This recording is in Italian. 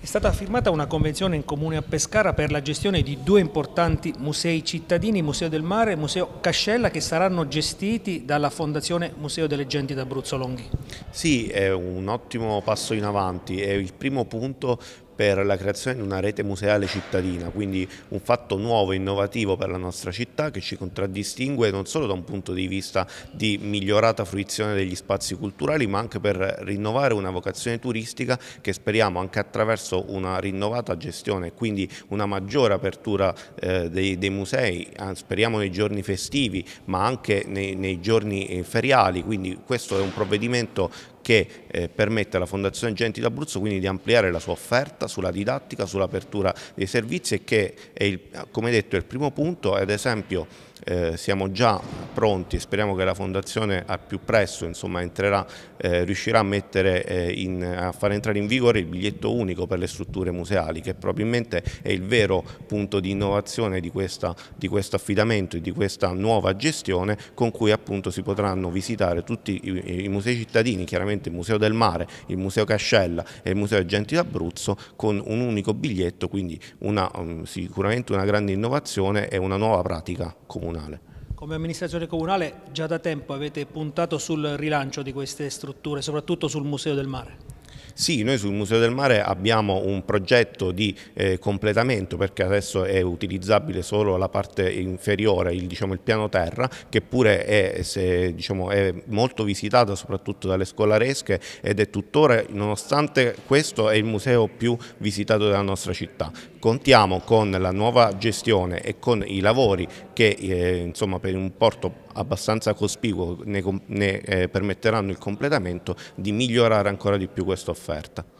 È stata firmata una convenzione in comune a Pescara per la gestione di due importanti musei cittadini, Museo del Mare e Museo Cascella, che saranno gestiti dalla Fondazione Museo delle Genti d'Abruzzo Longhi. Sì, è un ottimo passo in avanti, è il primo punto per la creazione di una rete museale cittadina, quindi un fatto nuovo e innovativo per la nostra città che ci contraddistingue non solo da un punto di vista di migliorata fruizione degli spazi culturali, ma anche per rinnovare una vocazione turistica che speriamo anche attraverso una rinnovata gestione e quindi una maggiore apertura eh, dei, dei, musei, speriamo nei giorni festivi, ma anche nei, nei giorni eh, feriali, quindi questo è un provvedimento che eh, permette alla Fondazione Genti d'Abruzzo quindi di ampliare la sua offerta sulla didattica, sull'apertura dei servizi e che è il, come detto è il primo punto, ad esempio eh, siamo già pronti e speriamo che la Fondazione al più presto insomma, entrerà, eh, riuscirà a, mettere, eh, in, a far entrare in vigore il biglietto unico per le strutture museali che probabilmente è il vero punto di innovazione di, questa, di questo affidamento e di questa nuova gestione con cui appunto si potranno visitare tutti i, i musei cittadini chiaramente il Museo del Mare, il Museo Cascella e il Museo Genti d'Abruzzo con un unico biglietto, quindi una, mm, sicuramente una grande innovazione e una nuova pratica comunale. Come amministrazione comunale già da tempo avete puntato sul rilancio di queste strutture, soprattutto sul Museo del Mare? Sì, noi sul Museo del Mare abbiamo un progetto di eh, completamento perché adesso è utilizzabile solo la parte inferiore, il, diciamo, il piano terra, che pure è, se, diciamo, è, molto visitata soprattutto dalle scolaresche ed è tuttora, nonostante questo, è il museo più visitato della nostra città. Contiamo con la nuova gestione e con i lavori che eh, insomma, per un porto abbastanza cospicuo ne, ne eh, permetteranno il completamento di migliorare ancora di più questa offerta.